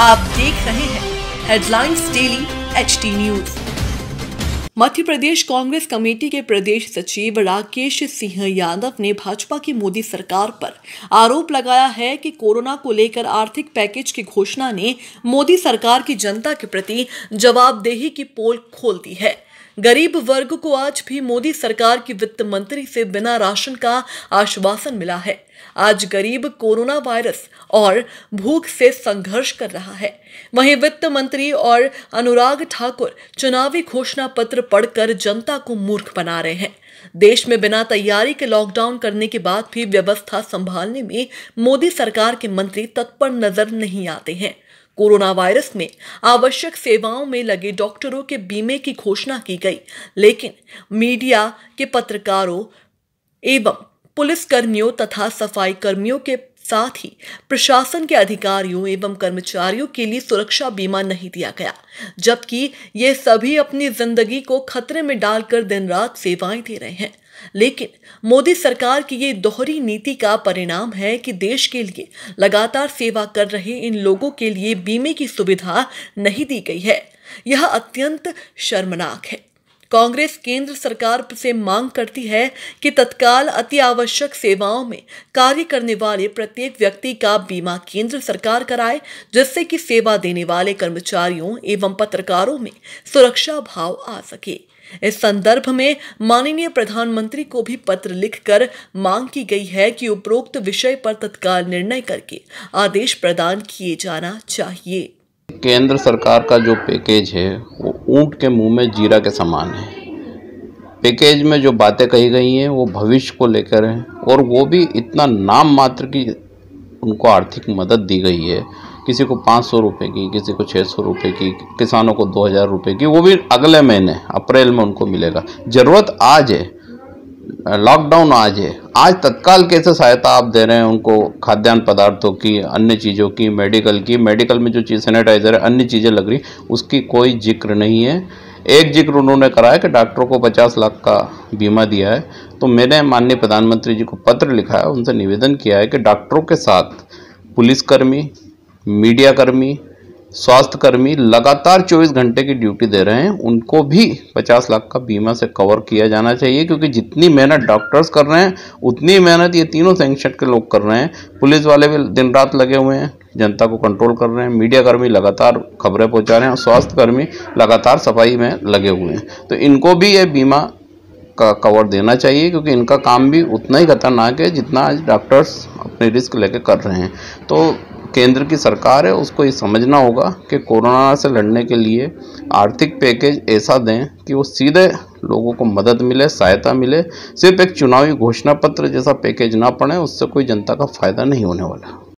आप देख रहे हैं headlines daily H news Madhya Pradesh Congress committee के प्रदेश सचिव राकेश सिंह यादव ने भाजपा की मोदी सरकार पर आरोप लगाया है कि कोरोना को लेकर आर्थिक पैकेज की घोषणा ने मोदी सरकार की जनता के प्रति जवाबदेही की पोल खोल दी है गरीब वर्ग को आज भी मोदी सरकार की वित्त मंत्री से बिना राशन का आश्वासन मिला है आज गरीब कोरोना वायरस और भूख से संघर्ष कर रहा है वहीं वित्त मंत्री और अनुराग ठाकुर चुनावी घोषणा पत्र पढ़कर जनता को मूर्ख बना रहे हैं देश में बिना तैयारी के लॉकडाउन करने के बाद भी व्यवस्था संभालने में मोदी सरकार के मंत्री तत्पर नजर नहीं आते हैं कोरोना वायरस में आवश्यक सेवाओं में लगे डॉक्टरों के बीमे की घोषणा की गई लेकिन मीडिया के पत्रकारों एवं पुलिस कर्मियों तथा सफाई कर्मियों के साथ ही प्रशासन के अधिकारियों एवं कर्मचारियों के लिए सुरक्षा बीमा नहीं दिया गया जबकि ये सभी अपनी जिंदगी को खतरे में डालकर दिन रात सेवाएं दे रहे हैं लेकिन मोदी सरकार की ये दोहरी नीति का परिणाम है कि देश के लिए लगातार सेवा कर रहे इन लोगों के लिए बीमे की सुविधा नहीं दी गई है यह अत्यंत शर्मनाक है कांग्रेस केंद्र सरकार से मांग करती है कि तत्काल अति आवश्यक सेवाओं में कार्य करने वाले प्रत्येक व्यक्ति का बीमा केंद्र सरकार कराए जिससे कि सेवा देने वाले कर्मचारियों एवं पत्रकारों में सुरक्षा भाव आ सके इस संदर्भ में माननीय प्रधानमंत्री को भी पत्र लिखकर मांग की गई है कि उपरोक्त विषय पर तत्काल निर्णय करके आदेश प्रदान किए जाना चाहिए केंद्र सरकार का जो पैकेज है वो ऊंट के मुंह में जीरा के समान है पैकेज में जो बातें कही गई हैं वो भविष्य को लेकर हैं और वो भी इतना नाम मात्र की उनको आर्थिक मदद दी गई है किसी को पाँच सौ रुपये की किसी को छः सौ रुपये की किसानों को दो हज़ार रुपये की वो भी अगले महीने अप्रैल में उनको मिलेगा ज़रूरत आज है लॉकडाउन आज है आज तत्काल कैसे सहायता आप दे रहे हैं उनको खाद्यान्न पदार्थों की अन्य चीज़ों की मेडिकल की मेडिकल में जो चीज़ सैनिटाइज़र है अन्य चीज़ें लग रही उसकी कोई जिक्र नहीं है एक जिक्र उन्होंने कराया कि डॉक्टरों को 50 लाख का बीमा दिया है तो मैंने माननीय प्रधानमंत्री जी को पत्र लिखा है उनसे निवेदन किया है कि डॉक्टरों के साथ पुलिसकर्मी मीडियाकर्मी स्वास्थ्यकर्मी लगातार 24 घंटे की ड्यूटी दे रहे हैं उनको भी 50 लाख का बीमा से कवर किया जाना चाहिए क्योंकि जितनी मेहनत डॉक्टर्स कर रहे हैं उतनी मेहनत ये तीनों सेंक्शन के लोग कर रहे हैं पुलिस वाले भी दिन रात लगे हुए हैं जनता को कंट्रोल कर रहे हैं मीडियाकर्मी लगातार खबरें पहुँचा रहे हैं और स्वास्थ्यकर्मी लगातार सफाई में लगे हुए हैं तो इनको भी ये बीमा का कवर देना चाहिए क्योंकि इनका काम भी उतना ही खतरनाक है जितना आज डॉक्टर्स अपने रिस्क लेके कर रहे हैं तो केंद्र की सरकार है उसको ये समझना होगा कि कोरोना से लड़ने के लिए आर्थिक पैकेज ऐसा दें कि वो सीधे लोगों को मदद मिले सहायता मिले सिर्फ एक चुनावी घोषणा पत्र जैसा पैकेज ना पड़े उससे कोई जनता का फ़ायदा नहीं होने वाला